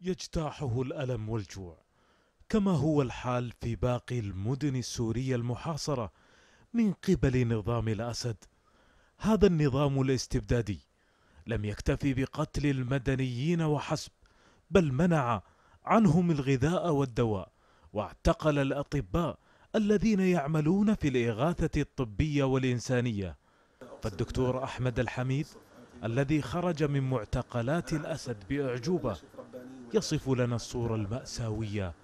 يجتاحه الألم والجوع كما هو الحال في باقي المدن السورية المحاصرة من قبل نظام الأسد هذا النظام الاستبدادي لم يكتفي بقتل المدنيين وحسب بل منع عنهم الغذاء والدواء واعتقل الأطباء الذين يعملون في الإغاثة الطبية والإنسانية فالدكتور أحمد الحميد الذي خرج من معتقلات الأسد بأعجوبة يصف لنا الصورة المأساوية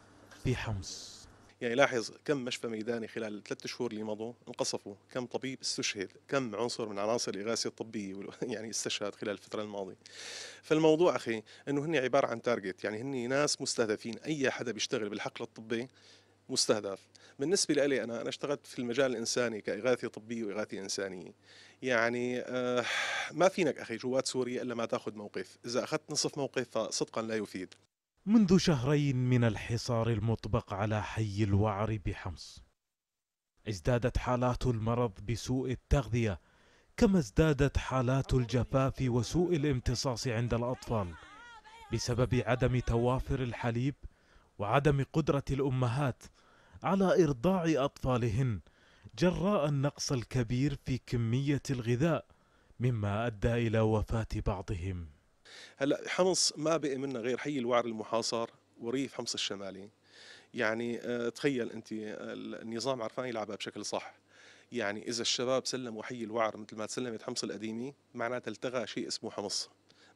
في حمص يعني لاحظ كم مشفى ميداني خلال ثلاثة شهور اللي مضوا انقصفوا كم طبيب استشهد كم عنصر من عناصر الإغاثة الطبية يعني استشهد خلال الفترة الماضية فالموضوع أخي أنه هن عبارة عن تارجت يعني هن ناس مستهدفين أي حدا بيشتغل بالحقل الطبي مستهدف بالنسبة لي أنا أنا اشتغلت في المجال الإنساني كإغاثة طبية وإغاثة إنسانية يعني آه، ما فينك أخي جوات سوريا إلا ما تأخذ موقف إذا أخذت نصف موقف فصدقا لا يفيد منذ شهرين من الحصار المطبق على حي الوعر بحمص ازدادت حالات المرض بسوء التغذية كما ازدادت حالات الجفاف وسوء الامتصاص عند الأطفال بسبب عدم توافر الحليب وعدم قدرة الأمهات على إرضاع أطفالهن جراء النقص الكبير في كمية الغذاء مما أدى إلى وفاة بعضهم هلا حمص ما بقي منا غير حي الوعر المحاصر وريف حمص الشمالي يعني آه، تخيل انت آه، النظام عرفان يلعبها بشكل صح يعني اذا الشباب سلموا حي الوعر مثل ما تسلمت حمص القديمه معناتها التغى شيء اسمه حمص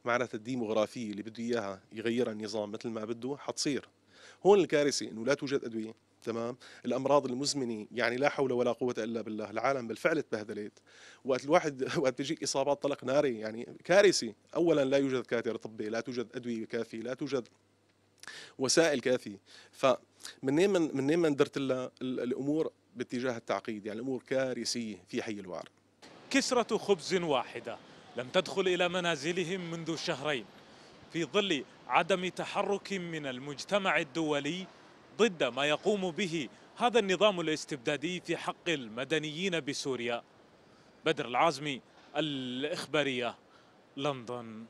معناتها الديموغرافيه اللي بده اياها يغيرها النظام مثل ما بده حتصير هون الكارثه انه لا توجد ادويه تمام الامراض المزمنه يعني لا حول ولا قوه الا بالله العالم بالفعل تبهدلت وقت الواحد وقت تجي اصابات طلق ناري يعني كارثه اولا لا يوجد كادر طبي لا توجد ادويه كافيه لا توجد وسائل كافيه فمنين من منين ما درت لها الامور باتجاه التعقيد يعني الامور كارثيه في حي الوعر كسره خبز واحده لم تدخل الى منازلهم منذ شهرين في ظل عدم تحرك من المجتمع الدولي ضد ما يقوم به هذا النظام الاستبدادي في حق المدنيين بسوريا بدر العازمي الإخبارية لندن